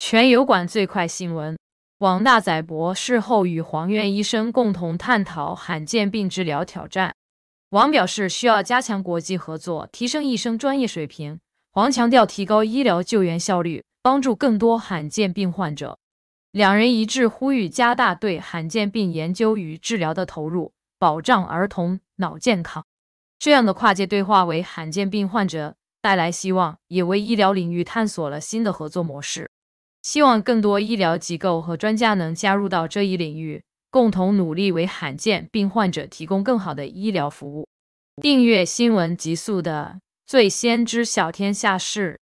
全油管最快新闻：王大宰博士后与黄院医生共同探讨罕见病治疗挑战。王表示需要加强国际合作，提升医生专业水平。黄强调提高医疗救援效率，帮助更多罕见病患者。两人一致呼吁加大对罕见病研究与治疗的投入，保障儿童脑健康。这样的跨界对话为罕见病患者带来希望，也为医疗领域探索了新的合作模式。希望更多医疗机构和专家能加入到这一领域，共同努力为罕见病患者提供更好的医疗服务。订阅新闻极速的，最先知晓天下事。